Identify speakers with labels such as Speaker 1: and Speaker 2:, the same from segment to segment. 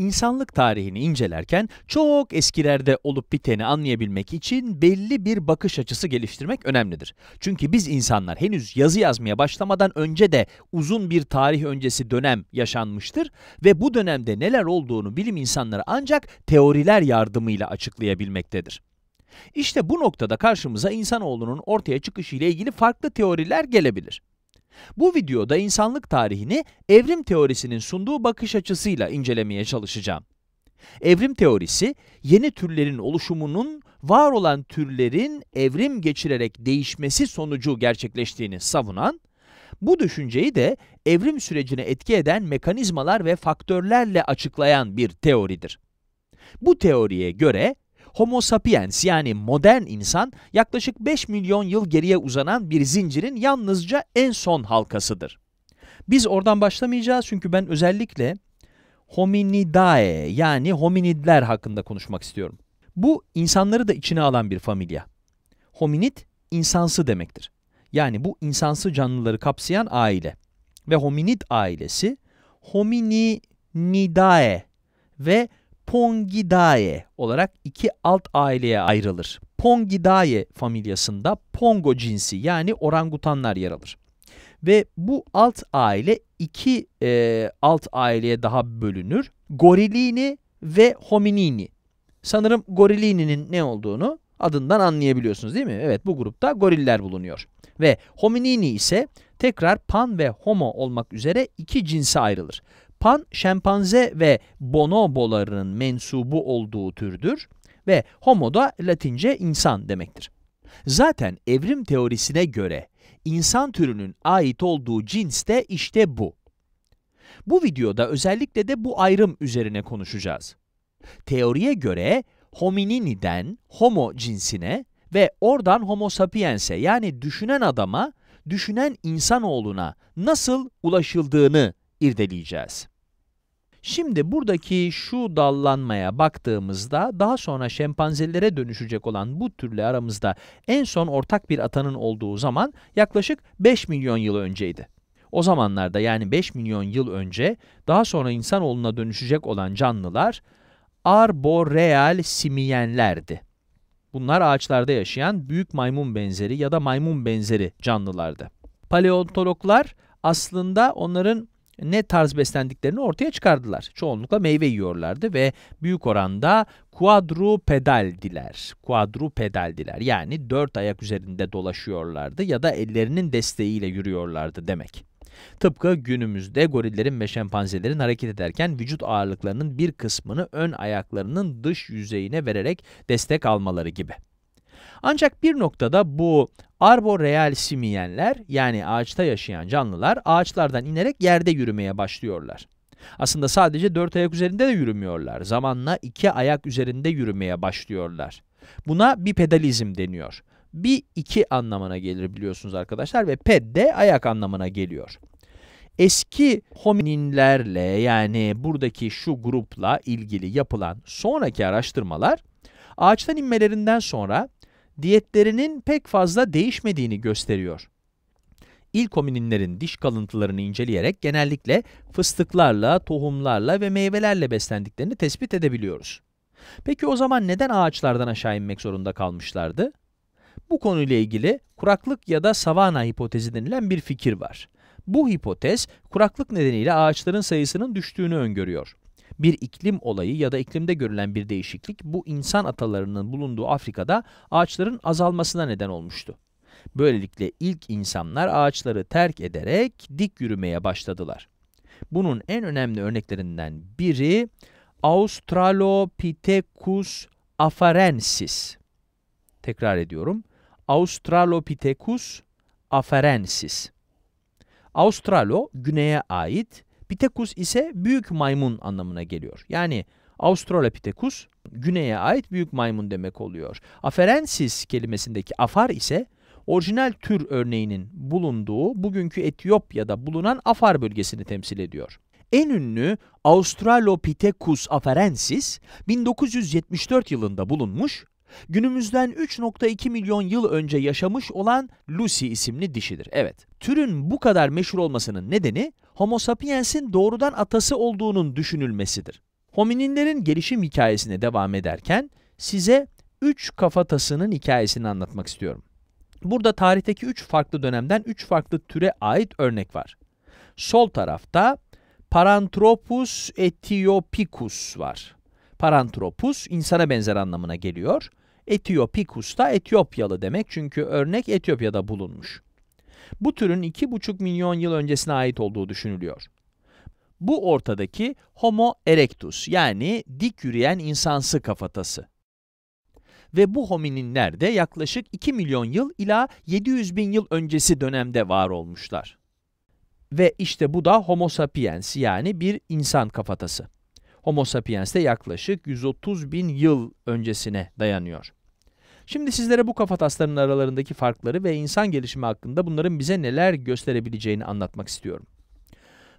Speaker 1: İnsanlık tarihini incelerken çok eskilerde olup biteni anlayabilmek için belli bir bakış açısı geliştirmek önemlidir. Çünkü biz insanlar henüz yazı yazmaya başlamadan önce de uzun bir tarih öncesi dönem yaşanmıştır ve bu dönemde neler olduğunu bilim insanları ancak teoriler yardımıyla açıklayabilmektedir. İşte bu noktada karşımıza insanoğlunun ortaya çıkışı ile ilgili farklı teoriler gelebilir. Bu videoda insanlık tarihini evrim teorisinin sunduğu bakış açısıyla incelemeye çalışacağım. Evrim teorisi, yeni türlerin oluşumunun var olan türlerin evrim geçirerek değişmesi sonucu gerçekleştiğini savunan, bu düşünceyi de evrim sürecine etki eden mekanizmalar ve faktörlerle açıklayan bir teoridir. Bu teoriye göre Homo sapiens yani modern insan yaklaşık 5 milyon yıl geriye uzanan bir zincirin yalnızca en son halkasıdır. Biz oradan başlamayacağız çünkü ben özellikle hominidae yani hominidler hakkında konuşmak istiyorum. Bu insanları da içine alan bir familya. Hominid insansı demektir. Yani bu insansı canlıları kapsayan aile. Ve hominid ailesi hominidae ve Pongidae olarak iki alt aileye ayrılır. Pongidae familyasında Pongo cinsi yani orangutanlar yer alır. Ve bu alt aile iki e, alt aileye daha bölünür. Gorilini ve hominini. Sanırım gorilini'nin ne olduğunu adından anlayabiliyorsunuz değil mi? Evet bu grupta goriller bulunuyor. Ve hominini ise tekrar pan ve homo olmak üzere iki cinse ayrılır. Pan, şempanze ve bonoboların mensubu olduğu türdür ve homo da latince insan demektir. Zaten evrim teorisine göre insan türünün ait olduğu cins de işte bu. Bu videoda özellikle de bu ayrım üzerine konuşacağız. Teoriye göre homininiden homo cinsine ve oradan homo sapiens'e yani düşünen adama, düşünen insanoğluna nasıl ulaşıldığını irdeleyeceğiz. Şimdi buradaki şu dallanmaya baktığımızda daha sonra şempanzelere dönüşecek olan bu türle aramızda en son ortak bir atanın olduğu zaman yaklaşık 5 milyon yıl önceydi. O zamanlarda yani 5 milyon yıl önce daha sonra insanoğluna dönüşecek olan canlılar arboreal simiyenlerdi. Bunlar ağaçlarda yaşayan büyük maymun benzeri ya da maymun benzeri canlılardı. Paleontologlar aslında onların ne tarz beslendiklerini ortaya çıkardılar. Çoğunlukla meyve yiyorlardı ve büyük oranda kuadrupedaldiler. Kuadrupedaldiler yani dört ayak üzerinde dolaşıyorlardı ya da ellerinin desteğiyle yürüyorlardı demek. Tıpkı günümüzde gorillerin ve şempanzelerin hareket ederken vücut ağırlıklarının bir kısmını ön ayaklarının dış yüzeyine vererek destek almaları gibi. Ancak bir noktada bu arboreal simiyenler yani ağaçta yaşayan canlılar ağaçlardan inerek yerde yürümeye başlıyorlar. Aslında sadece dört ayak üzerinde de yürümüyorlar. Zamanla iki ayak üzerinde yürümeye başlıyorlar. Buna bipedalizm deniyor. Bir iki anlamına gelir biliyorsunuz arkadaşlar ve ped de ayak anlamına geliyor. Eski homininlerle yani buradaki şu grupla ilgili yapılan sonraki araştırmalar ağaçtan inmelerinden sonra diyetlerinin pek fazla değişmediğini gösteriyor. İlk homininlerin diş kalıntılarını inceleyerek genellikle fıstıklarla, tohumlarla ve meyvelerle beslendiklerini tespit edebiliyoruz. Peki o zaman neden ağaçlardan aşağı inmek zorunda kalmışlardı? Bu konuyla ilgili kuraklık ya da savana hipotezi denilen bir fikir var. Bu hipotez kuraklık nedeniyle ağaçların sayısının düştüğünü öngörüyor bir iklim olayı ya da iklimde görülen bir değişiklik bu insan atalarının bulunduğu Afrika'da ağaçların azalmasına neden olmuştu. Böylelikle ilk insanlar ağaçları terk ederek dik yürümeye başladılar. Bunun en önemli örneklerinden biri Australopithecus afarensis. Tekrar ediyorum. Australopithecus afarensis. Australo güneye ait, Pithecus ise büyük maymun anlamına geliyor. Yani Australopithecus güneye ait büyük maymun demek oluyor. Aferensis kelimesindeki afar ise orijinal tür örneğinin bulunduğu bugünkü Etiyopya'da bulunan afar bölgesini temsil ediyor. En ünlü Australopithecus afarensis 1974 yılında bulunmuş, günümüzden 3.2 milyon yıl önce yaşamış olan Lucy isimli dişidir. Evet, türün bu kadar meşhur olmasının nedeni Homo sapiens'in doğrudan atası olduğunun düşünülmesidir. Homininlerin gelişim hikayesine devam ederken size üç kafatasının hikayesini anlatmak istiyorum. Burada tarihteki üç farklı dönemden üç farklı türe ait örnek var. Sol tarafta Paranthropus etiopicus var. Paranthropus insana benzer anlamına geliyor. Etiopicus da Etiyopyalı demek çünkü örnek Etiyopya'da bulunmuş. Bu türün 2,5 milyon yıl öncesine ait olduğu düşünülüyor. Bu ortadaki Homo erectus yani dik yürüyen insansı kafatası. Ve bu homininler de yaklaşık 2 milyon yıl ila 700 bin yıl öncesi dönemde var olmuşlar. Ve işte bu da Homo sapiens yani bir insan kafatası. Homo sapiens de yaklaşık 130 bin yıl öncesine dayanıyor. Şimdi sizlere bu kafatasların aralarındaki farkları ve insan gelişimi hakkında bunların bize neler gösterebileceğini anlatmak istiyorum.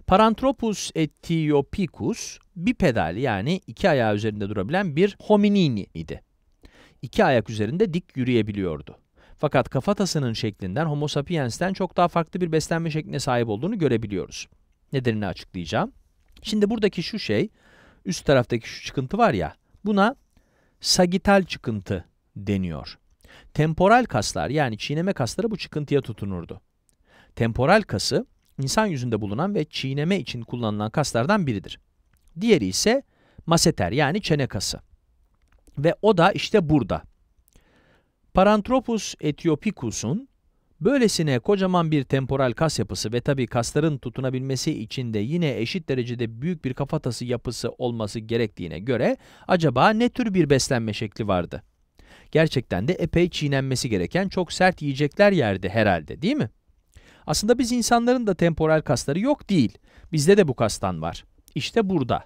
Speaker 1: Paranthropus ethiopicus bipedal yani iki ayağı üzerinde durabilen bir hominini idi. İki ayak üzerinde dik yürüyebiliyordu. Fakat kafatasının şeklinden Homo sapiens'ten çok daha farklı bir beslenme şekline sahip olduğunu görebiliyoruz. Nedenini açıklayacağım. Şimdi buradaki şu şey, üst taraftaki şu çıkıntı var ya, buna sagital çıkıntı deniyor. Temporal kaslar yani çiğneme kasları bu çıkıntıya tutunurdu. Temporal kası insan yüzünde bulunan ve çiğneme için kullanılan kaslardan biridir. Diğeri ise maseter yani çene kası. Ve o da işte burada. Paranthropus etiopicus'un böylesine kocaman bir temporal kas yapısı ve tabi kasların tutunabilmesi için de yine eşit derecede büyük bir kafatası yapısı olması gerektiğine göre acaba ne tür bir beslenme şekli vardı? gerçekten de epey çiğnenmesi gereken çok sert yiyecekler yerdi herhalde değil mi? Aslında biz insanların da temporal kasları yok değil. Bizde de bu kastan var. İşte burada.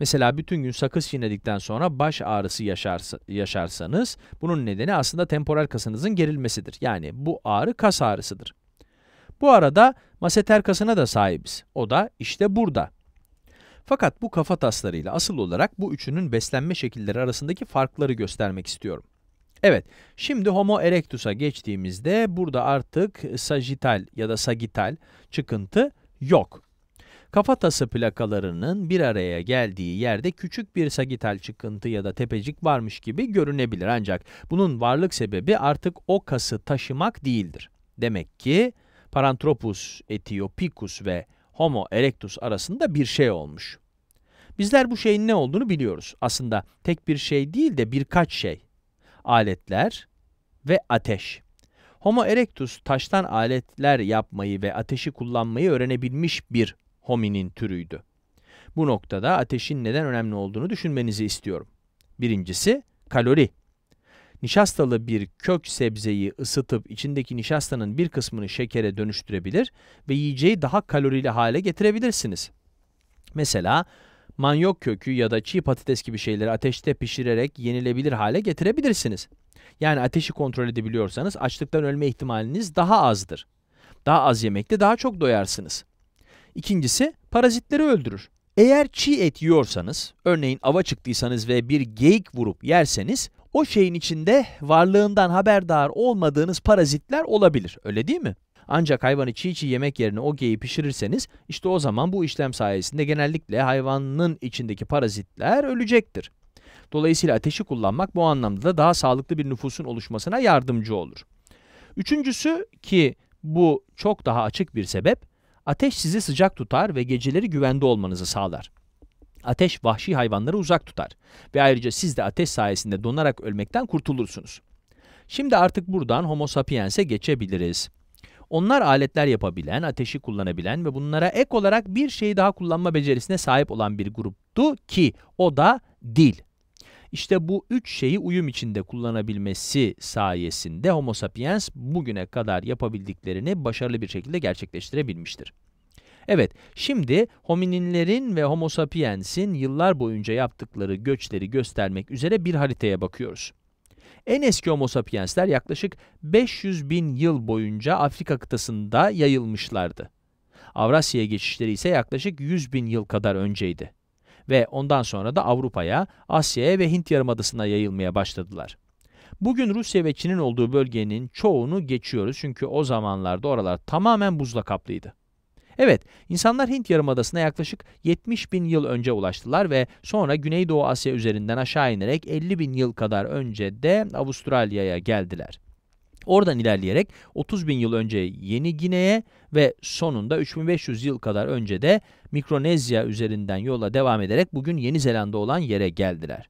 Speaker 1: Mesela bütün gün sakız çiğnedikten sonra baş ağrısı yaşarsa, yaşarsanız bunun nedeni aslında temporal kasınızın gerilmesidir. Yani bu ağrı kas ağrısıdır. Bu arada maseter kasına da sahibiz. O da işte burada. Fakat bu kafa taslarıyla asıl olarak bu üçünün beslenme şekilleri arasındaki farkları göstermek istiyorum. Evet, şimdi Homo erectus'a geçtiğimizde burada artık sajital ya da sagital çıkıntı yok. Kafatası plakalarının bir araya geldiği yerde küçük bir sagital çıkıntı ya da tepecik varmış gibi görünebilir ancak bunun varlık sebebi artık o kası taşımak değildir. Demek ki Paranthropus etiopicus ve Homo erectus arasında bir şey olmuş. Bizler bu şeyin ne olduğunu biliyoruz. Aslında tek bir şey değil de birkaç şey aletler ve ateş. Homo erectus taştan aletler yapmayı ve ateşi kullanmayı öğrenebilmiş bir hominin türüydü. Bu noktada ateşin neden önemli olduğunu düşünmenizi istiyorum. Birincisi kalori. Nişastalı bir kök sebzeyi ısıtıp içindeki nişastanın bir kısmını şekere dönüştürebilir ve yiyeceği daha kalorili hale getirebilirsiniz. Mesela manyok kökü ya da çiğ patates gibi şeyleri ateşte pişirerek yenilebilir hale getirebilirsiniz. Yani ateşi kontrol edebiliyorsanız açlıktan ölme ihtimaliniz daha azdır. Daha az yemekte daha çok doyarsınız. İkincisi parazitleri öldürür. Eğer çiğ et yiyorsanız, örneğin ava çıktıysanız ve bir geyik vurup yerseniz, o şeyin içinde varlığından haberdar olmadığınız parazitler olabilir, öyle değil mi? Ancak hayvanı çiğ çiğ yemek yerine o geyi pişirirseniz işte o zaman bu işlem sayesinde genellikle hayvanın içindeki parazitler ölecektir. Dolayısıyla ateşi kullanmak bu anlamda da daha sağlıklı bir nüfusun oluşmasına yardımcı olur. Üçüncüsü ki bu çok daha açık bir sebep, ateş sizi sıcak tutar ve geceleri güvende olmanızı sağlar. Ateş vahşi hayvanları uzak tutar ve ayrıca siz de ateş sayesinde donarak ölmekten kurtulursunuz. Şimdi artık buradan Homo sapiens'e geçebiliriz. Onlar aletler yapabilen, ateşi kullanabilen ve bunlara ek olarak bir şey daha kullanma becerisine sahip olan bir gruptu ki o da dil. İşte bu üç şeyi uyum içinde kullanabilmesi sayesinde Homo sapiens bugüne kadar yapabildiklerini başarılı bir şekilde gerçekleştirebilmiştir. Evet, şimdi homininlerin ve Homo sapiens'in yıllar boyunca yaptıkları göçleri göstermek üzere bir haritaya bakıyoruz. En eski Homo sapiensler yaklaşık 500 bin yıl boyunca Afrika kıtasında yayılmışlardı. Avrasya'ya geçişleri ise yaklaşık 100 bin yıl kadar önceydi. Ve ondan sonra da Avrupa'ya, Asya'ya ve Hint Yarımadası'na yayılmaya başladılar. Bugün Rusya ve Çin'in olduğu bölgenin çoğunu geçiyoruz çünkü o zamanlarda oralar tamamen buzla kaplıydı. Evet, insanlar Hint Yarımadası'na yaklaşık 70 bin yıl önce ulaştılar ve sonra Güneydoğu Asya üzerinden aşağı inerek 50 bin yıl kadar önce de Avustralya'ya geldiler. Oradan ilerleyerek 30 bin yıl önce Yeni Gine'ye ve sonunda 3500 yıl kadar önce de Mikronezya üzerinden yola devam ederek bugün Yeni Zelanda olan yere geldiler.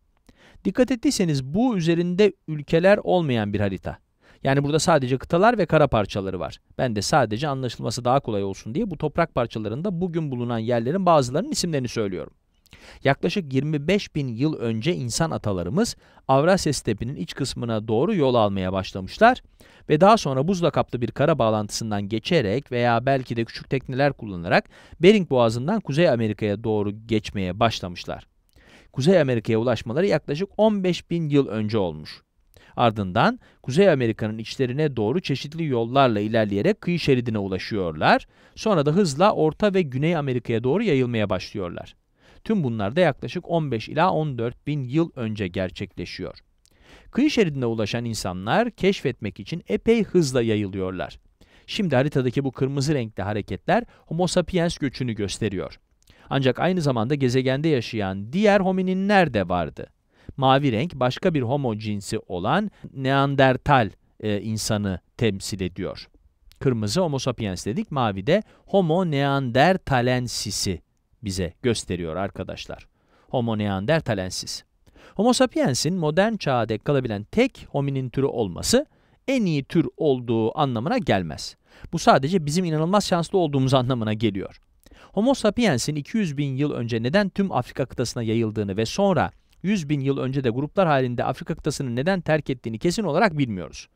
Speaker 1: Dikkat ettiyseniz bu üzerinde ülkeler olmayan bir harita. Yani burada sadece kıtalar ve kara parçaları var. Ben de sadece anlaşılması daha kolay olsun diye bu toprak parçalarında bugün bulunan yerlerin bazılarının isimlerini söylüyorum. Yaklaşık 25 bin yıl önce insan atalarımız Avrasya stepinin iç kısmına doğru yol almaya başlamışlar ve daha sonra buzla kaplı bir kara bağlantısından geçerek veya belki de küçük tekneler kullanarak Bering Boğazı'ndan Kuzey Amerika'ya doğru geçmeye başlamışlar. Kuzey Amerika'ya ulaşmaları yaklaşık 15 bin yıl önce olmuş. Ardından Kuzey Amerika'nın içlerine doğru çeşitli yollarla ilerleyerek kıyı şeridine ulaşıyorlar. Sonra da hızla Orta ve Güney Amerika'ya doğru yayılmaya başlıyorlar. Tüm bunlar da yaklaşık 15 ila 14 bin yıl önce gerçekleşiyor. Kıyı şeridine ulaşan insanlar keşfetmek için epey hızla yayılıyorlar. Şimdi haritadaki bu kırmızı renkli hareketler Homo sapiens göçünü gösteriyor. Ancak aynı zamanda gezegende yaşayan diğer homininler de vardı mavi renk başka bir homo cinsi olan Neandertal e, insanı temsil ediyor. Kırmızı homo sapiens dedik, mavi de homo neandertalensisi bize gösteriyor arkadaşlar. Homo neandertalensis. Homo sapiensin modern çağa dek kalabilen tek hominin türü olması en iyi tür olduğu anlamına gelmez. Bu sadece bizim inanılmaz şanslı olduğumuz anlamına geliyor. Homo sapiensin 200 bin yıl önce neden tüm Afrika kıtasına yayıldığını ve sonra 100 bin yıl önce de gruplar halinde Afrika kıtasını neden terk ettiğini kesin olarak bilmiyoruz.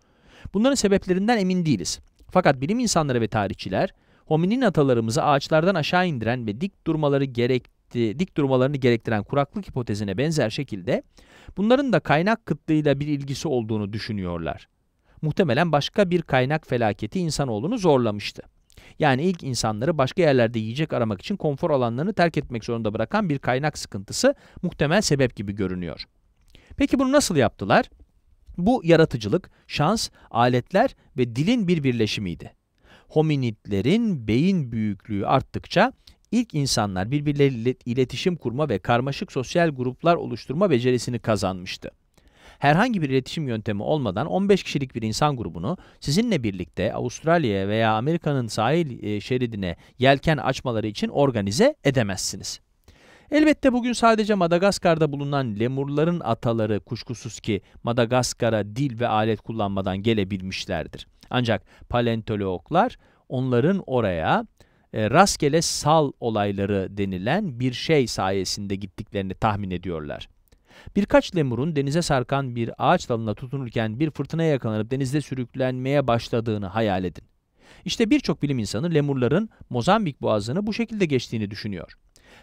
Speaker 1: Bunların sebeplerinden emin değiliz. Fakat bilim insanları ve tarihçiler hominin atalarımızı ağaçlardan aşağı indiren ve dik durmaları gerekti, dik durmalarını gerektiren kuraklık hipotezine benzer şekilde bunların da kaynak kıtlığıyla bir ilgisi olduğunu düşünüyorlar. Muhtemelen başka bir kaynak felaketi insanoğlunu zorlamıştı. Yani ilk insanları başka yerlerde yiyecek aramak için konfor alanlarını terk etmek zorunda bırakan bir kaynak sıkıntısı muhtemel sebep gibi görünüyor. Peki bunu nasıl yaptılar? Bu yaratıcılık, şans, aletler ve dilin bir birleşimiydi. Hominidlerin beyin büyüklüğü arttıkça ilk insanlar birbirleriyle iletişim kurma ve karmaşık sosyal gruplar oluşturma becerisini kazanmıştı herhangi bir iletişim yöntemi olmadan 15 kişilik bir insan grubunu sizinle birlikte Avustralya veya Amerika'nın sahil e, şeridine yelken açmaları için organize edemezsiniz. Elbette bugün sadece Madagaskar'da bulunan lemurların ataları kuşkusuz ki Madagaskar'a dil ve alet kullanmadan gelebilmişlerdir. Ancak paleontologlar onların oraya e, rastgele sal olayları denilen bir şey sayesinde gittiklerini tahmin ediyorlar. Birkaç lemurun denize sarkan bir ağaç dalına tutunurken bir fırtınaya yakalanıp denizde sürüklenmeye başladığını hayal edin. İşte birçok bilim insanı lemurların Mozambik boğazını bu şekilde geçtiğini düşünüyor.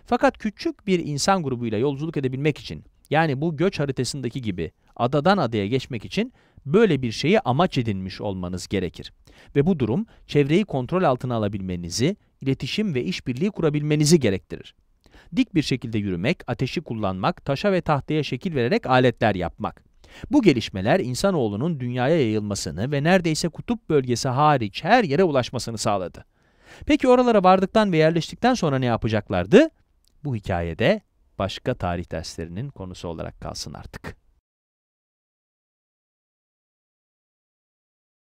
Speaker 1: Fakat küçük bir insan grubuyla yolculuk edebilmek için yani bu göç haritasındaki gibi adadan adaya geçmek için böyle bir şeyi amaç edinmiş olmanız gerekir. Ve bu durum çevreyi kontrol altına alabilmenizi, iletişim ve işbirliği kurabilmenizi gerektirir dik bir şekilde yürümek, ateşi kullanmak, taşa ve tahtaya şekil vererek aletler yapmak. Bu gelişmeler insanoğlunun dünyaya yayılmasını ve neredeyse kutup bölgesi hariç her yere ulaşmasını sağladı. Peki oralara vardıktan ve yerleştikten sonra ne yapacaklardı? Bu hikayede başka tarih derslerinin konusu olarak kalsın artık.